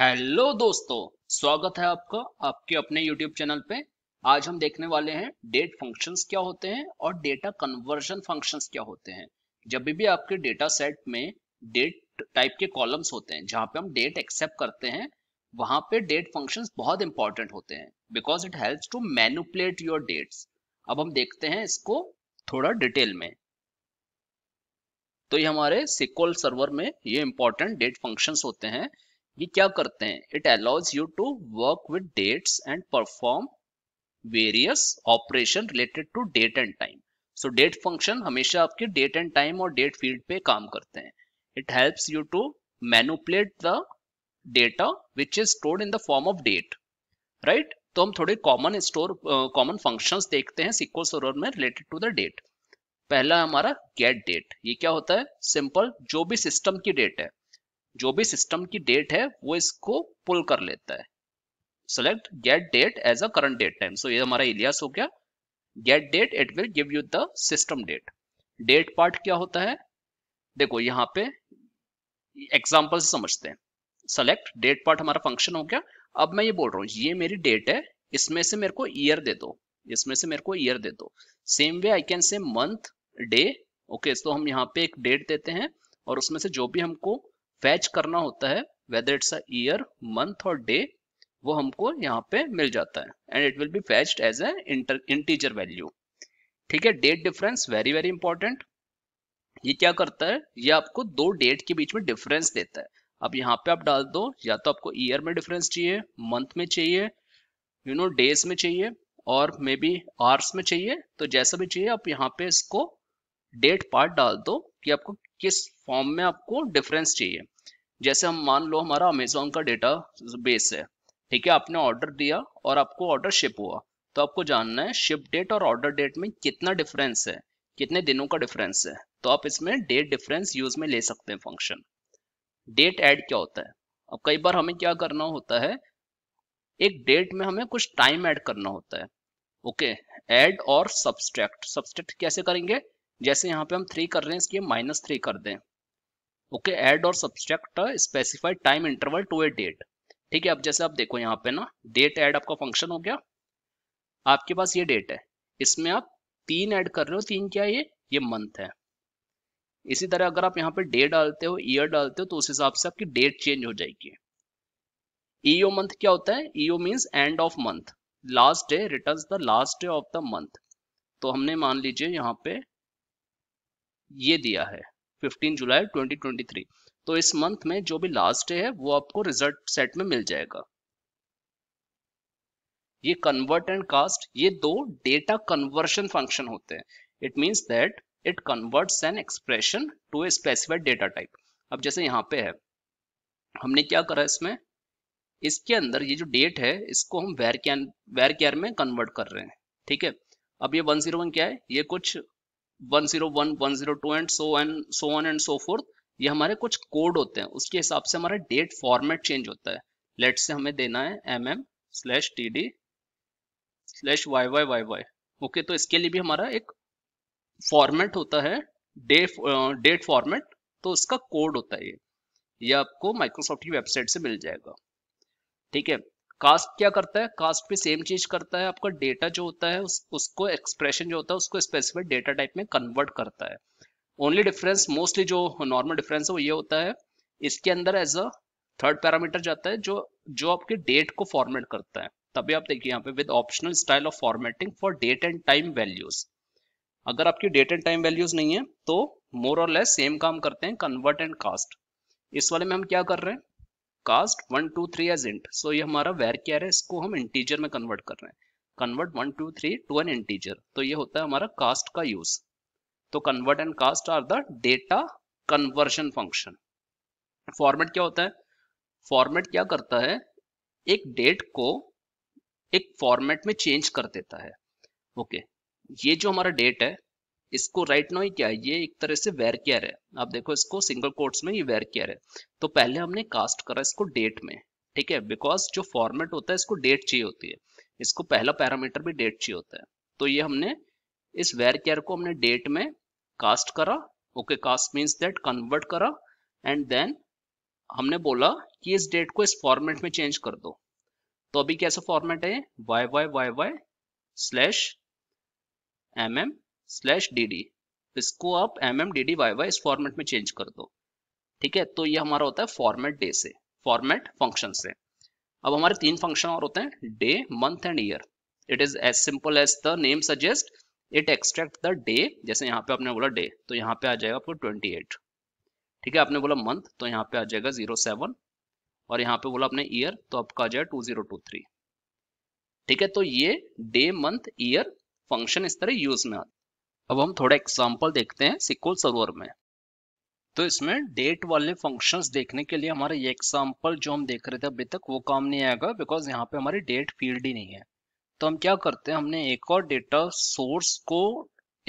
Hello दोस्तों स्वागत है आपका आपके अपने यूट्यूब चैनल पे आज हम देखने वाले हैं डेट फंक्शंस क्या होते हैं और डेटा कन्वर्जन फंक्शंस क्या होते हैं जब भी आपके डेटा सेट में डेट टाइप के कॉलम्स होते हैं जहां पे हम डेट एक्सेप्ट करते हैं वहां पे डेट फंक्शंस बहुत इंपॉर्टेंट होते हैं because it helps to manipulate your dates अब हम देखते हैं इसको थोड़ा डिटेल में तो ये हमारे सिक्वल सर्वर में ये इंपॉर्टेंट डेट फंक्शंस होते हैं ये क्या करते हैं it allows you to work with dates and perform various operation related to date and time so date function हमेशा आपके डेट एंड टाइम और डेट फील्ड पे काम करते हैं it help you to manipulate the data which is stored in the form of date right तो हम थोड़े कॉमन स्टोर कॉमन फंक्शन देखते हैं सिक्को सर्वर में रिलेटेड टू द डेट पहला हमारा गेट डेट ये क्या होता है सिंपल जो भी सिस्टम की डेट है जो भी सिस्टम की डेट है वो इसको पुल कर लेता है select get date as a current date time so ये हमारा इलियास हो गया get date it will give you the system date date part क्या होता है देखो यहाँ पे एग्जाम्पल समझते हैं सेलेक्ट डेट पार्ट हमारा फंक्शन हो गया अब मैं ये बोल रहा हूँ ये मेरी डेट है इसमें से मेरे को ईयर दे दो इसमें से मेरे को ईयर दे दो same way I can say month day okay तो हम यहाँ पे एक डेट देते हैं और उसमें से जो भी हमको फैच करना होता है वेदर इट्स अयर मंथ और डे वो हमको यहाँ पे मिल जाता है and it will be fetch as a integer value ठीक है date difference very very important ये क्या करता है ये आपको दो डेट के बीच में डिफरेंस देता है अब यहाँ पे आप डाल दो या तो आपको ईयर में डिफरेंस चाहिए मंथ में चाहिए यू नो डेज में चाहिए और मे बी आवर्स में चाहिए तो जैसा भी चाहिए आप यहाँ पे इसको डेट पार्ट डाल दो कि आपको किस फॉर्म में आपको डिफरेंस चाहिए जैसे हम मान लो हमारा अमेजोन का डेटा बेस है ठीक है आपने ऑर्डर दिया और आपको ऑर्डर शिप हुआ तो आपको जानना है शिप डेट और ऑर्डर डेट में कितना डिफरेंस है कितने दिनों का डिफरेंस है तो आप इसमें डेट डिफरेंस यूज में ले सकते हैं फंक्शन डेट ऐड क्या होता है अब कई बार हमें क्या करना होता है एक डेट में हमें कुछ टाइम ऐड करना होता है ओके ऐड और सब्सट्रैक्ट सब्सट्रैक्ट कैसे करेंगे जैसे यहाँ पे हम थ्री कर रहे हैं इसकी माइनस थ्री कर दें ओके एड और subtract specified time interval to a date ठीक है अब जैसे आप देखो यहाँ पे ना डेट एड आपका फंक्शन हो गया आपके पास ये डेट है इसमें आप तीन ऐड कर रहे हो तीन क्या ये ये मंथ है इसी तरह अगर आप यहाँ पे डे डालते हो ईयर डालते हो तो उस हिसाब से आपकी डेट चेंज हो जाएगी ईओ e मंथ क्या होता है E O means end of month last day returns the last day of the month तो हमने मान लीजिए यहाँ पे ये दिया है 15 जुलाई 2023 तो इस मंथ में जो भी लास्ट डे है वो आपको रिजल्ट सेट में मिल जाएगा ये कन्वर्ट एंड कास्ट ये दो डेटा कन्वर्शन फंक्शन होते हैं it means that it converts an expression to a specified data type अब जैसे यहां पे है हमने क्या करा इसमें इसके अंदर ये जो डेट है इसको हम वेर कैन वेर कैर में कन्वर्ट कर रहे हैं ठीक है अब ये 101 क्या है ये कुछ 101 and so and so on and so forth ये हमारे कुछ कोड होते हैं उसके हिसाब से हमारा डेट फॉर्मेट चेंज होता है लेट से हमें देना है M M slash T D slash Y Y Y Y okay तो इसके लिए भी हमारा एक फॉर्मेट होता है डे डेट फॉर्मेट तो उसका कोड होता है ये ये आपको माइक्रोसॉफ्ट की वेबसाइट से मिल जाएगा ठीक है कास्ट क्या करता है कास्ट भी सेम चीज करता है आपका डेटा जो होता है उस, उसको एक्सप्रेशन जो होता है उसको स्पेसिफिक डेटा टाइप में कन्वर्ट करता है ओनली डिफरेंस मोस्टली जो नॉर्मल डिफरेंस है वो ये होता है इसके अंदर एज अ थर्ड पैरामीटर जाता है जो जो आपके डेट को फॉर्मेट करता है तभी आप देखिए यहाँ पे with optional style of formatting for date and time values अगर आपकी डेट एंड टाइम वैल्यूज नहीं है तो मोर और लेस सेम काम करते हैं कन्वर्ट एंड कास्ट इस वाले में हम क्या कर रहे हैं cast one two three as int so ये हमारा वेर क्या है इसको हम इंटीजर में कन्वर्ट कर रहे हैं convert one two three to an integer तो ये होता है हमारा कास्ट का यूज तो convert and cast are the data conversion function format क्या होता है फॉर्मेट क्या करता है एक डेट को एक फॉर्मेट में चेंज कर देता है ओके okay. ये जो हमारा डेट है इसको राइट नो ही क्या है ये एक तरह से वेर केयर है आप देखो इसको सिंगल कोर्ट्स में ये वेर केयर है तो पहले हमने कास्ट करा इसको डेट में ठीक है बिकॉज जो फॉर्मेट होता है इसको डेट चाहिए होती है इसको पहला पैरामीटर भी डेट चाहिए होता है तो ये हमने इस वेर केयर को हमने डेट में कास्ट करा okay cast means date convert करा एंड देन हमने बोला कि इस डेट को इस फॉर्मेट में चेंज कर दो तो अभी कैसा फॉर्मेट है Y Y Y Y slash M M slash D D इसको आप M M D D Y Y इस फॉर्मेट में चेंज कर दो ठीक है तो ये हमारा होता है फॉर्मेट डे से फॉर्मेट फंक्शन से अब हमारे तीन फंक्शन और होते हैं day month and year it is as simple as the name suggest it extract the day जैसे यहाँ पे आपने बोला डे तो यहाँ पे आ जाएगा आपको ट्वेंटी एट ठीक है आपने बोला मंथ तो यहाँ पे आ जाएगा जीरो सेवन और यहाँ पे बोला आपने ईयर तो आपका आ जाएगा टू जीरो टू थ्री ठीक है तो ये डे मंथ ईयर फंक्शन इस तरह यूज में आते अब हम थोड़ा एग्जाम्पल देखते हैं सिक्वल सर्वर में तो इसमें डेट वाले फंक्शंस देखने के लिए हमारा ये एग्जाम्पल जो हम देख रहे थे अभी तक वो काम नहीं आएगा बिकॉज यहाँ पे हमारी डेट फील्ड ही नहीं है तो हम क्या करते हैं हमने एक और डेटा सोर्स को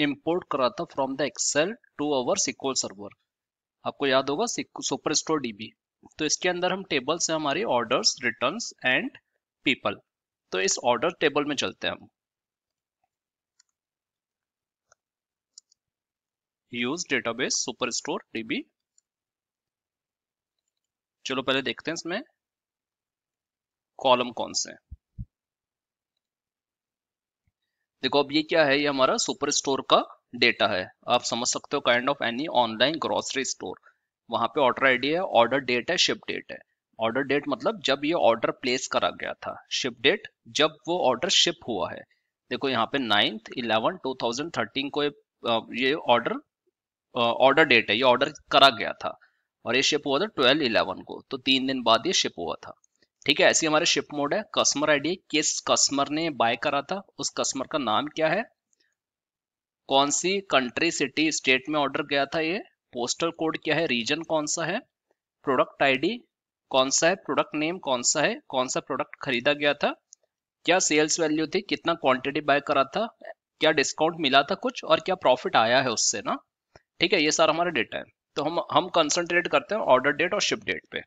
इम्पोर्ट करा था from the Excel to our SQL server आपको याद होगा सुपर स्टोर डीबी तो इसके अंदर हम टेबल से हमारे ऑर्डर्स रिटर्न्स एंड पीपल तो इस ऑर्डर टेबल में चलते हैं हम यूज डेटाबेस सुपरस्टोर डीबी चलो पहले देखते हैं इसमें कॉलम कौन से देखो अब ये क्या है ये हमारा सुपर स्टोर का डेटा है आप समझ सकते हो kind of any online grocery store वहां पे ऑर्डर आईडी है ऑर्डर डेट है शिप डेट है ऑर्डर डेट मतलब जब ये ऑर्डर प्लेस करा गया था शिप डेट जब वो ऑर्डर शिप हुआ है देखो यहाँ पे ninth eleven two thousand thirteen को ये ऑर्डर ऑर्डर डेट है ये ऑर्डर करा गया था और ये शिप हुआ था ट्वेल्व इलेवन को तो तीन दिन बाद ये शिप हुआ था ठीक है ऐसे हमारे शिप मोड है कस्टमर आईडी किस कस्टमर ने बाय करा था उस कस्टमर का नाम क्या है कौन सी कंट्री सिटी स्टेट में ऑर्डर गया था ये पोस्टल कोड क्या है रीजन कौन सा है प्रोडक्ट आईडी कौन सा है प्रोडक्ट नेम कौन सा है कौन सा प्रोडक्ट खरीदा गया था क्या सेल्स वैल्यू थी कितना क्वांटिटी बाय करा था क्या डिस्काउंट मिला था कुछ और क्या प्रॉफिट आया है उससे ना ठीक है ये सारा हमारा डेटा है तो हम हम कंसंट्रेट करते हैं ऑर्डर डेट और शिप डेट पे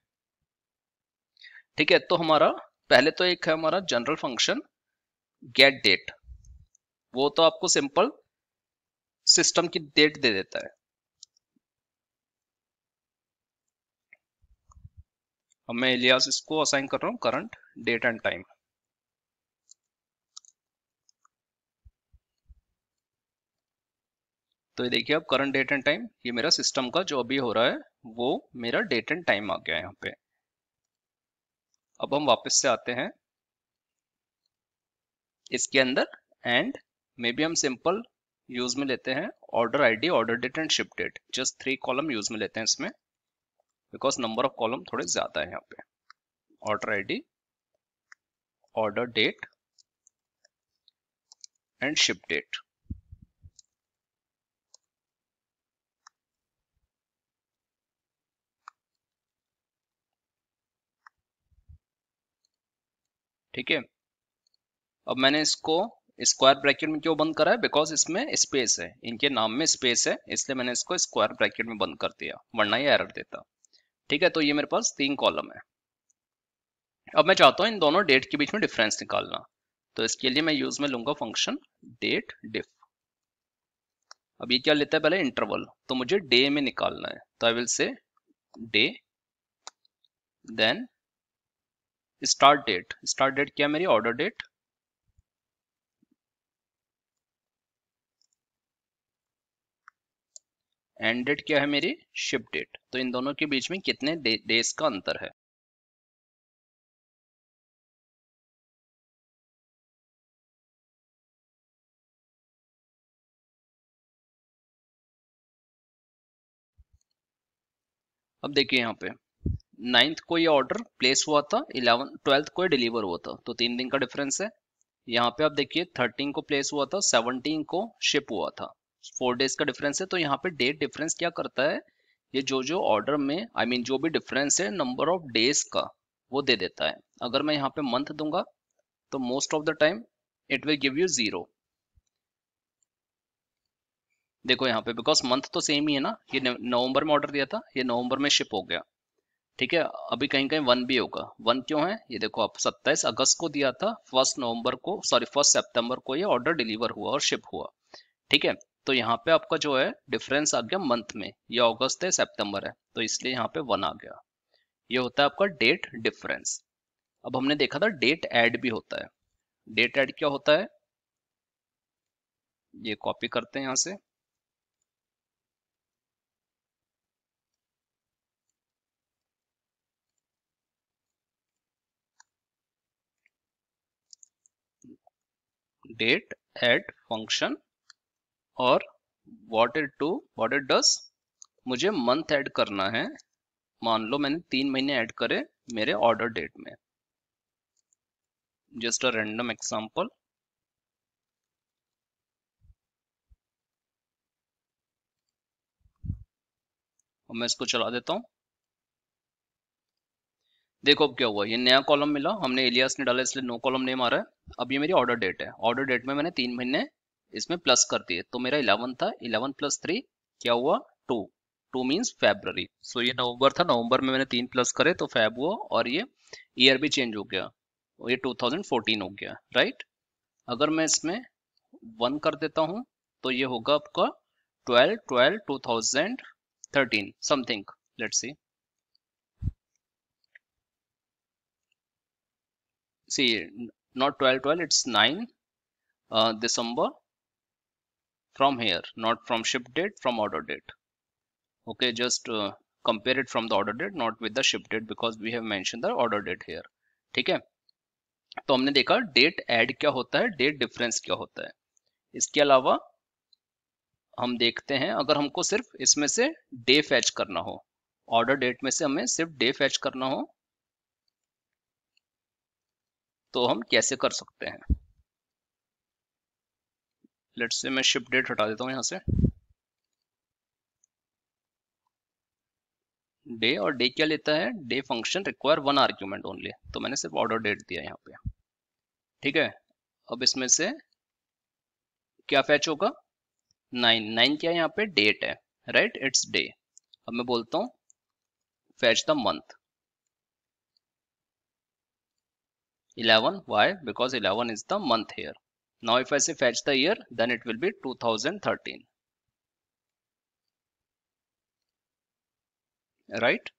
ठीक है तो हमारा पहले तो एक है हमारा जनरल फंक्शन गेट डेट वो तो आपको सिंपल सिस्टम की डेट दे देता है मैं इलियास इसको असाइन कर रहा हूँ करंट डेट एंड टाइम तो ये देखिए अब करंट डेट एंड टाइम ये मेरा सिस्टम का जो अभी हो रहा है वो मेरा डेट एंड टाइम आ गया यहाँ पे अब हम वापस से आते हैं इसके अंदर एंड मे बी हम सिंपल यूज में लेते हैं order ID order date and ship date just three column use में लेते हैं इसमें बिकॉज नंबर ऑफ कॉलम थोड़े ज्यादा है यहाँ पे order ID order date and ship date ठीक है अब मैंने इसको स्क्वायर ब्रैकेट में क्यों बंद करा है बिकॉज इसमें स्पेस है इनके नाम में स्पेस है इसलिए मैंने इसको स्क्वायर ब्रैकेट में बंद कर दिया वरना ये एरर देता ठीक है तो ये मेरे पास तीन कॉलम है अब मैं चाहता हूँ इन दोनों डेट के बीच में डिफरेंस निकालना तो इसके लिए मैं यूज में लूंगा फंक्शन डेट डिफ अब ये क्या लेता है पहले इंटरवल तो मुझे डे में निकालना है तो I will say day then start date start date क्या मेरी ऑर्डर डेट एंड डेट क्या है मेरी शिप डेट तो इन दोनों के बीच में कितने डेज का अंतर है अब देखिए यहां पे नाइन्थ को ये ऑर्डर प्लेस हुआ था इलेवन ट्वेल्थ को डिलीवर हुआ था तो तीन दिन का डिफरेंस है यहाँ पे आप देखिए थर्टीन को प्लेस हुआ था सेवनटीन को शिप हुआ था फोर डेज का डिफरेंस है तो यहाँ पे डेट डिफरेंस क्या करता है ये जो जो ऑर्डर में आई I मीन mean, जो भी डिफरेंस है नंबर ऑफ डेज का वो दे देता है अगर मैं यहाँ पे मंथ दूंगा तो most of the time it will give you zero देखो यहाँ पे बिकॉज मंथ तो सेम ही है ना ये नवंबर में ऑर्डर दिया था ये नवंबर में शिप हो गया ठीक है अभी कहीं कहीं वन भी होगा वन क्यों है ये देखो आप 27 अगस्त को दिया था फर्स्ट नवंबर को सॉरी फर्स्ट सितंबर को ये ऑर्डर डिलीवर हुआ और शिप हुआ ठीक है तो यहाँ पे आपका जो है डिफरेंस आ गया मंथ में ये अगस्त है सितंबर है तो इसलिए यहाँ पे वन आ गया ये होता है आपका डेट डिफरेंस अब हमने देखा था डेट एड भी होता है डेट एड क्या होता है ये कॉपी करते हैं यहां से date at function और what it do what it does मुझे month add करना है मान लो मैंने तीन महीने add करे मेरे order date में जस्ट अ रैंडम एग्जांपल मैं इसको चला देता हूं देखो अब क्या हुआ ये नया कॉलम मिला हमने एलियास ने डाला इसलिए नो कॉलम नेम आ रहा है अब ये मेरी ऑर्डर डेट है ऑर्डर डेट में मैंने तीन महीने इसमें प्लस कर दिए तो मेरा इलेवन था इलेवन प्लस थ्री क्या हुआ two two means February so ये नवंबर था नवंबर में मैंने तीन प्लस करे तो फैब हुआ और ये ईयर भी चेंज हो गया ये 2014 हो गया राइट अगर मैं इसमें वन कर देता हूँ तो ये होगा आपका two thousand thirteen something let's see see not 12 12 it's 9 uh, december from here not from ship date from order date okay just uh, compare it from the order date not with the ship date because we have mentioned the order date here ठीक है तो हमने देखा date add क्या होता है date difference क्या होता है इसके अलावा हम देखते हैं अगर हमको सिर्फ इसमें से डे फैच करना हो ऑर्डर डेट में से हमें सिर्फ डे फैच करना हो तो हम कैसे कर सकते हैं लेट से मैं शिप डेट हटा देता हूं यहां से डे और डे क्या लेता है day function require one argument only तो मैंने सिर्फ ऑर्डर डेट दिया यहां पे ठीक है अब इसमें से क्या फैच होगा नाइन नाइन क्या यहां पे डेट है राइट इट्स डे अब मैं बोलता हूँ fetch the month 11 why because 11 is the month here now if i say fetch the year then it will be 2013 right?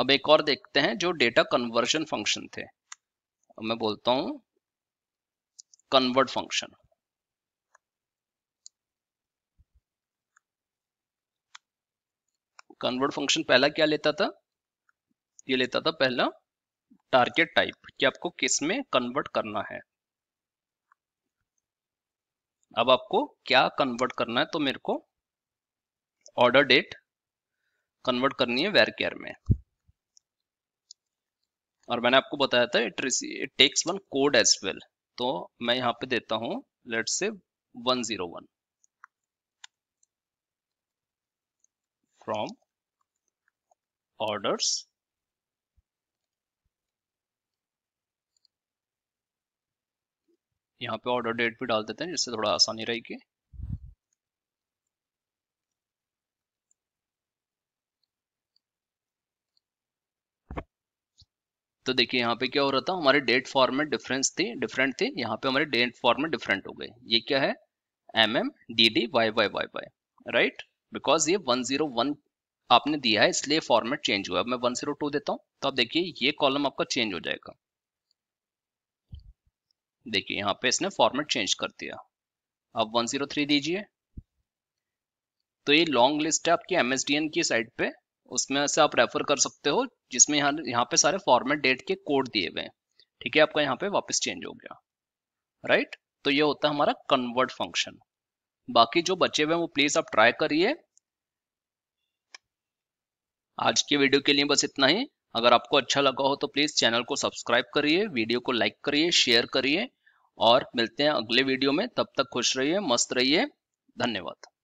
अब एक और देखते हैं जो डेटा कन्वर्जन फंक्शन थे अब मैं बोलता हूं कन्वर्ट फंक्शन कन्वर्ट फंक्शन पहला क्या लेता था ये लेता था पहला टारगेट टाइप कि आपको किस में कन्वर्ट करना है अब आपको क्या कन्वर्ट करना है तो मेरे को ऑर्डर डेट कन्वर्ट करनी है वेर केयर में और मैंने आपको बताया था it it takes one code as well तो मैं यहां पे देता हूं लेट से 101 फ्रॉम ऑर्डर्स यहाँ पे ऑर्डर डेट भी डाल देते हैं जिससे थोड़ा आसानी रहेगी तो देखिए यहाँ पे क्या हो रहा था हमारे डेट फॉर्मेट डिफरेंस थी डिफरेंट थी यहाँ पे हमारे डेट फॉर्मेट डिफरेंट हो गए ये क्या है M M D D Y Y Y Y right because ये 101 आपने दिया है इसलिए फॉर्मेट चेंज हुआ अब मैं 102 देता हूँ तो आप देखिए ये कॉलम आपका चेंज हो जाएगा देखिए यहां पे इसने फॉर्मेट चेंज कर दिया अब 103 दीजिए तो ये लॉन्ग लिस्ट है आपकी एम की साइड पे उसमें से आप रेफर कर सकते हो जिसमें यहाँ यहाँ पे सारे फॉर्मेट डेट के कोड दिए हुए हैं ठीक है आपका यहाँ पे वापस चेंज हो गया राइट तो ये होता है हमारा कन्वर्ट फंक्शन बाकी जो बचे हुए हैं वो प्लीज आप ट्राई करिए आज के वीडियो के लिए बस इतना ही अगर आपको अच्छा लगा हो तो प्लीज चैनल को सब्सक्राइब करिए वीडियो को लाइक करिए शेयर करिए और मिलते हैं अगले वीडियो में तब तक खुश रहिए मस्त रहिए धन्यवाद